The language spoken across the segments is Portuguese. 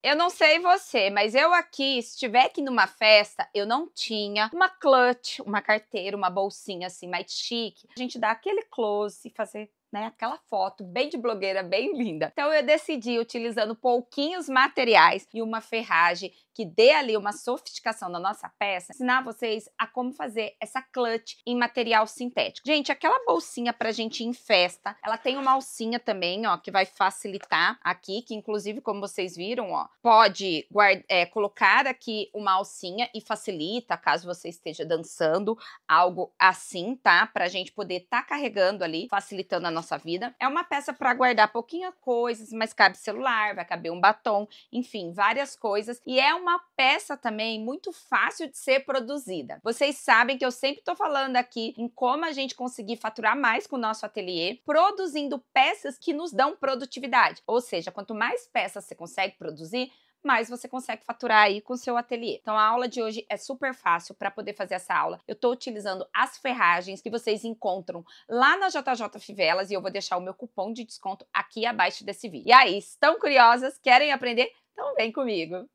Eu não sei você, mas eu aqui, se tiver aqui numa festa, eu não tinha uma clutch, uma carteira, uma bolsinha assim mais chique. A gente dá aquele close e fazer né, aquela foto bem de blogueira, bem linda. Então eu decidi utilizando pouquinhos materiais e uma ferragem que dê ali uma sofisticação na nossa peça, ensinar vocês a como fazer essa clutch em material sintético. Gente, aquela bolsinha pra gente ir em festa, ela tem uma alcinha também, ó, que vai facilitar aqui, que inclusive, como vocês viram, ó, pode é, colocar aqui uma alcinha e facilita, caso você esteja dançando, algo assim, tá? Pra gente poder estar tá carregando ali, facilitando a nossa vida. É uma peça para guardar pouquinha coisas, mas cabe celular, vai caber um batom, enfim, várias coisas. E é uma uma peça também muito fácil de ser produzida. Vocês sabem que eu sempre estou falando aqui em como a gente conseguir faturar mais com o nosso ateliê, produzindo peças que nos dão produtividade. Ou seja, quanto mais peças você consegue produzir, mais você consegue faturar aí com seu ateliê. Então a aula de hoje é super fácil para poder fazer essa aula. Eu estou utilizando as ferragens que vocês encontram lá na JJ Fivelas e eu vou deixar o meu cupom de desconto aqui abaixo desse vídeo. E aí, estão curiosas? Querem aprender? Então vem comigo.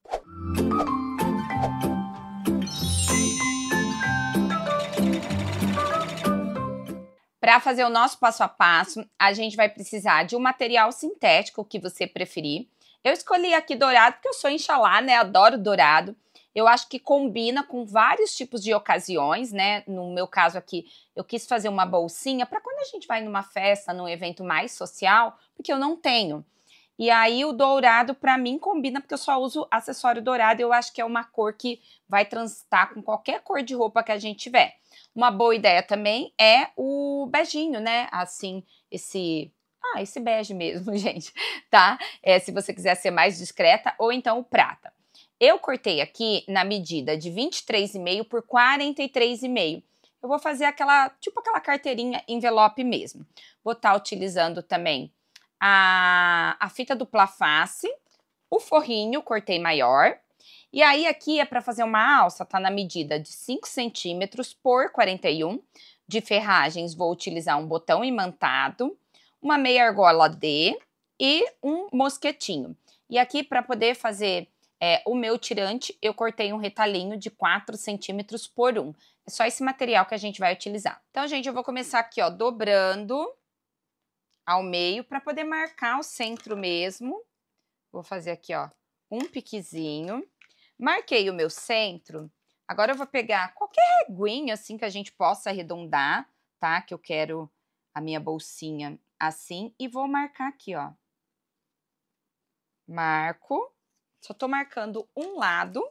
Para fazer o nosso passo a passo, a gente vai precisar de um material sintético que você preferir. Eu escolhi aqui dourado porque eu sou enxalá, né? Adoro dourado. Eu acho que combina com vários tipos de ocasiões, né? No meu caso aqui, eu quis fazer uma bolsinha para quando a gente vai numa festa, num evento mais social, porque eu não tenho. E aí o dourado para mim combina porque eu só uso acessório dourado, eu acho que é uma cor que vai transitar com qualquer cor de roupa que a gente tiver. Uma boa ideia também é o beijinho, né? Assim, esse ah, esse bege mesmo, gente, tá? É, se você quiser ser mais discreta ou então o prata. Eu cortei aqui na medida de 23,5 por 43,5 eu vou fazer aquela, tipo aquela carteirinha envelope mesmo. Vou estar tá utilizando também a, a fita dupla face, o forrinho, cortei maior. E aí aqui é para fazer uma alça, tá na medida de 5 centímetros por 41. De ferragens vou utilizar um botão imantado, uma meia argola D e um mosquetinho. E aqui para poder fazer é, o meu tirante, eu cortei um retalhinho de 4 centímetros por 1. É só esse material que a gente vai utilizar. Então, gente, eu vou começar aqui, ó, dobrando ao meio para poder marcar o centro mesmo. Vou fazer aqui, ó, um piquezinho. Marquei o meu centro. Agora eu vou pegar qualquer reguinho assim que a gente possa arredondar, tá? Que eu quero a minha bolsinha assim e vou marcar aqui, ó. Marco. Só tô marcando um lado.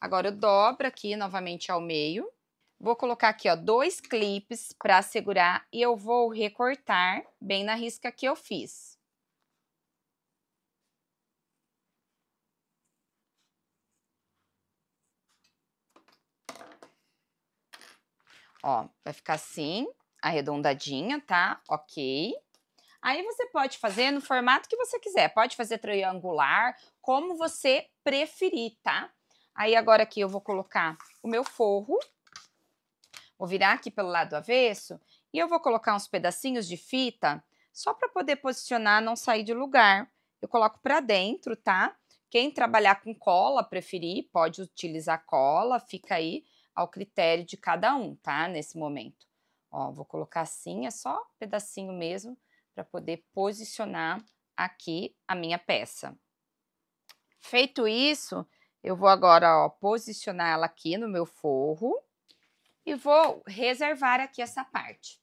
Agora eu dobro aqui novamente ao meio. Vou colocar aqui, ó, dois clipes para segurar e eu vou recortar bem na risca que eu fiz. Ó, vai ficar assim, arredondadinha, tá? Ok. Aí você pode fazer no formato que você quiser. Pode fazer triangular, como você preferir, tá? Aí agora aqui eu vou colocar o meu forro. Vou virar aqui pelo lado avesso e eu vou colocar uns pedacinhos de fita só para poder posicionar, não sair de lugar. Eu coloco para dentro, tá? Quem trabalhar com cola preferir, pode utilizar cola, fica aí ao critério de cada um, tá? Nesse momento. Ó, vou colocar assim, é só um pedacinho mesmo para poder posicionar aqui a minha peça. Feito isso, eu vou agora, ó, posicionar ela aqui no meu forro e vou reservar aqui essa parte.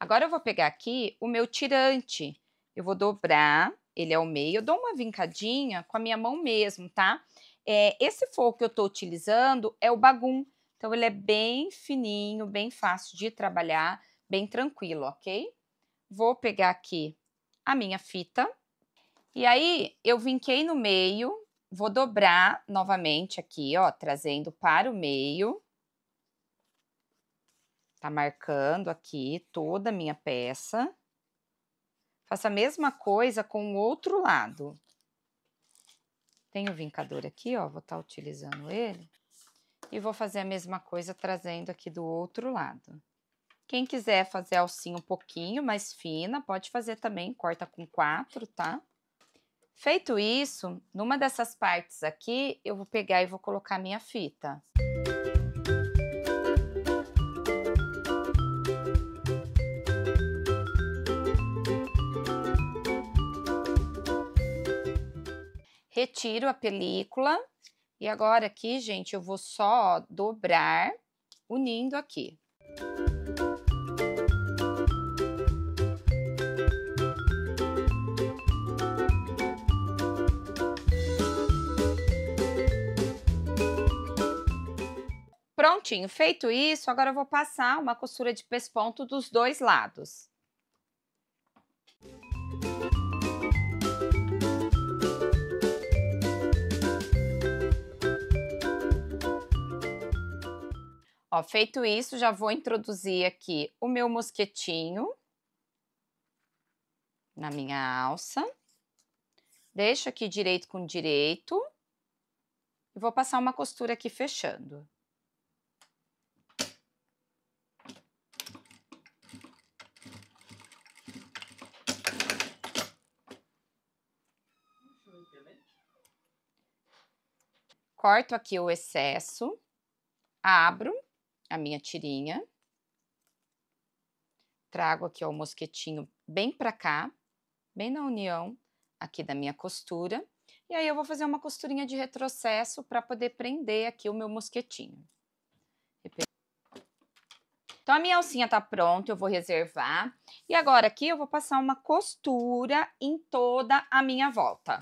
Agora eu vou pegar aqui o meu tirante, eu vou dobrar ele é o meio, eu dou uma vincadinha com a minha mão mesmo, tá? É, esse forro que eu tô utilizando é o Bagum, então ele é bem fininho, bem fácil de trabalhar, bem tranquilo, ok? Vou pegar aqui a minha fita, e aí eu vinquei no meio, vou dobrar novamente aqui, ó, trazendo para o meio, Tá marcando aqui toda a minha peça. Faço a mesma coisa com o outro lado. Tenho o vincador aqui, ó, vou estar tá utilizando ele. E vou fazer a mesma coisa trazendo aqui do outro lado. Quem quiser fazer a alcinha um pouquinho mais fina, pode fazer também, corta com quatro, tá? Feito isso, numa dessas partes aqui, eu vou pegar e vou colocar minha fita. retiro a película e agora aqui, gente, eu vou só dobrar unindo aqui. Prontinho, feito isso, agora eu vou passar uma costura de pesponto dos dois lados. Ó, feito isso, já vou introduzir aqui o meu mosquetinho na minha alça. Deixo aqui direito com direito. E vou passar uma costura aqui fechando. Corto aqui o excesso, abro a minha tirinha. Trago aqui ó, o mosquetinho bem para cá, bem na união aqui da minha costura. E aí eu vou fazer uma costurinha de retrocesso para poder prender aqui o meu mosquetinho. Então, a minha alcinha tá pronta, eu vou reservar. E agora aqui eu vou passar uma costura em toda a minha volta.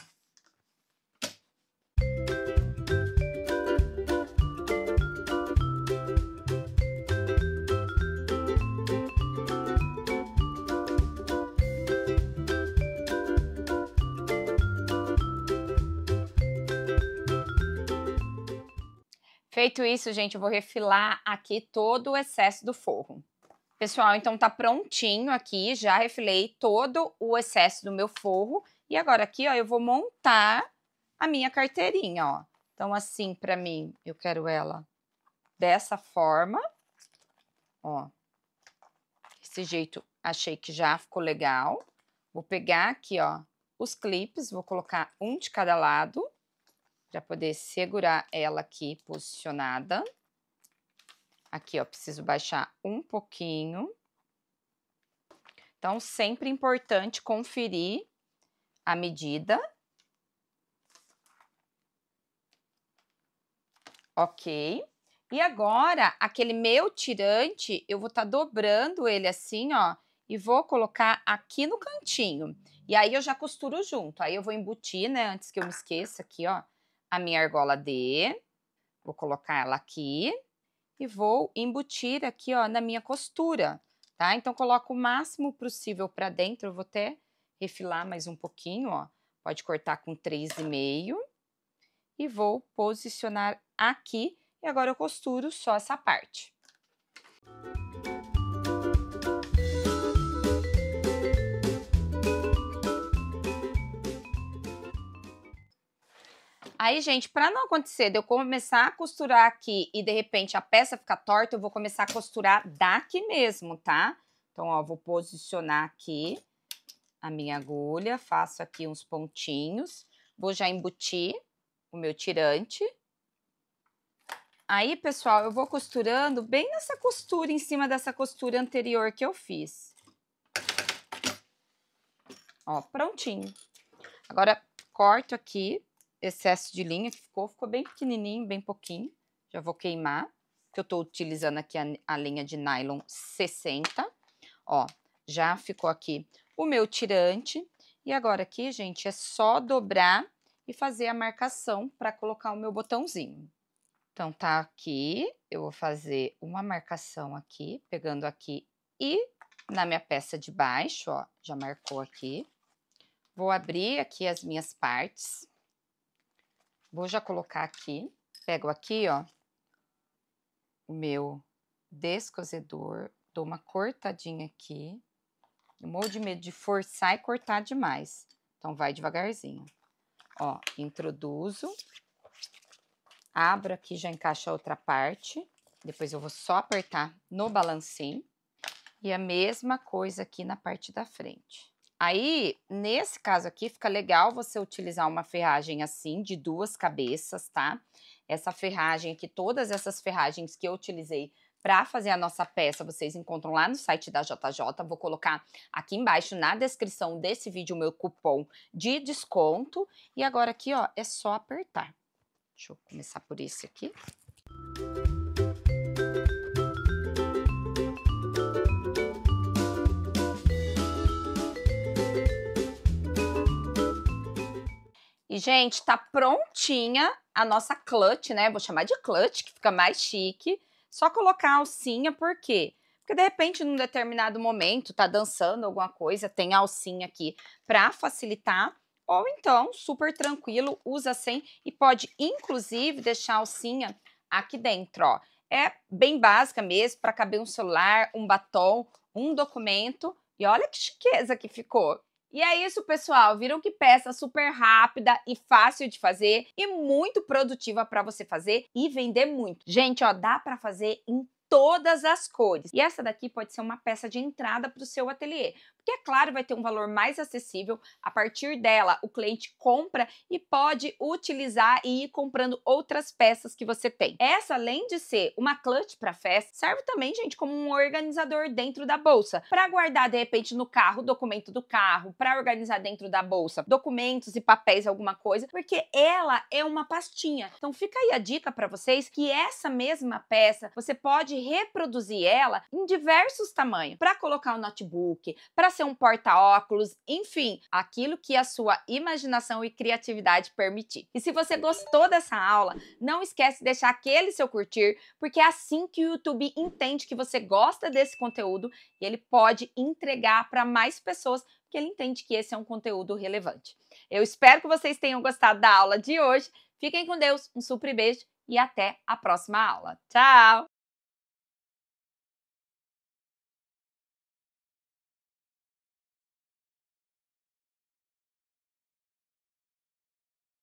Feito isso, gente, eu vou refilar aqui todo o excesso do forro. Pessoal, então tá prontinho aqui, já refilei todo o excesso do meu forro. E agora aqui, ó, eu vou montar a minha carteirinha, ó. Então assim, pra mim, eu quero ela dessa forma, ó. Desse jeito, achei que já ficou legal. Vou pegar aqui, ó, os clipes, vou colocar um de cada lado para poder segurar ela aqui posicionada. Aqui, ó, preciso baixar um pouquinho. Então, sempre importante conferir a medida. Ok. E agora, aquele meu tirante, eu vou estar tá dobrando ele assim, ó, e vou colocar aqui no cantinho. E aí, eu já costuro junto. Aí, eu vou embutir, né, antes que eu me esqueça aqui, ó a minha argola D, vou colocar ela aqui e vou embutir aqui, ó, na minha costura, tá? Então, coloco o máximo possível para dentro, eu vou até refilar mais um pouquinho, ó. Pode cortar com 3,5 e vou posicionar aqui e agora eu costuro só essa parte. Aí, gente, para não acontecer de eu começar a costurar aqui e de repente a peça ficar torta, eu vou começar a costurar daqui mesmo, tá? Então, ó, vou posicionar aqui a minha agulha, faço aqui uns pontinhos, vou já embutir o meu tirante. Aí, pessoal, eu vou costurando bem nessa costura, em cima dessa costura anterior que eu fiz. Ó, prontinho. Agora, corto aqui excesso de linha que ficou, ficou bem pequenininho, bem pouquinho. Já vou queimar, que eu tô utilizando aqui a, a linha de nylon 60. Ó, já ficou aqui o meu tirante. E agora aqui, gente, é só dobrar e fazer a marcação para colocar o meu botãozinho. Então, tá aqui, eu vou fazer uma marcação aqui, pegando aqui e na minha peça de baixo, ó, já marcou aqui. Vou abrir aqui as minhas partes. Vou já colocar aqui, pego aqui, ó, o meu descozedor, dou uma cortadinha aqui. Morro de medo de forçar e cortar demais. Então, vai devagarzinho. Ó, introduzo. Abro aqui, já encaixa a outra parte. Depois eu vou só apertar no balancim. E a mesma coisa aqui na parte da frente. Aí, nesse caso aqui, fica legal você utilizar uma ferragem assim, de duas cabeças, tá? Essa ferragem aqui, todas essas ferragens que eu utilizei para fazer a nossa peça, vocês encontram lá no site da JJ. Vou colocar aqui embaixo, na descrição desse vídeo, o meu cupom de desconto. E agora aqui, ó, é só apertar. Deixa eu começar por esse aqui. Música gente, tá prontinha a nossa clutch, né? Vou chamar de clutch, que fica mais chique. Só colocar a alcinha, por quê? Porque de repente, num determinado momento, tá dançando alguma coisa, tem alcinha aqui para facilitar. Ou então, super tranquilo, usa sem e pode, inclusive, deixar a alcinha aqui dentro, ó. É bem básica mesmo, para caber um celular, um batom, um documento. E olha que chiqueza que ficou. E é isso, pessoal. Viram que peça super rápida e fácil de fazer e muito produtiva para você fazer e vender muito. Gente, ó, dá para fazer em todas as cores. E essa daqui pode ser uma peça de entrada para o seu ateliê que, é claro, vai ter um valor mais acessível. A partir dela, o cliente compra e pode utilizar e ir comprando outras peças que você tem. Essa, além de ser uma clutch para festa, serve também, gente, como um organizador dentro da bolsa, para guardar de repente no carro o documento do carro, para organizar dentro da bolsa documentos e papéis, alguma coisa, porque ela é uma pastinha. Então fica aí a dica para vocês que essa mesma peça, você pode reproduzir ela em diversos tamanhos, para colocar o notebook, para ser um porta-óculos, enfim, aquilo que a sua imaginação e criatividade permitir. E se você gostou dessa aula, não esquece de deixar aquele seu curtir, porque é assim que o YouTube entende que você gosta desse conteúdo e ele pode entregar para mais pessoas que ele entende que esse é um conteúdo relevante. Eu espero que vocês tenham gostado da aula de hoje. Fiquem com Deus, um super beijo e até a próxima aula. Tchau!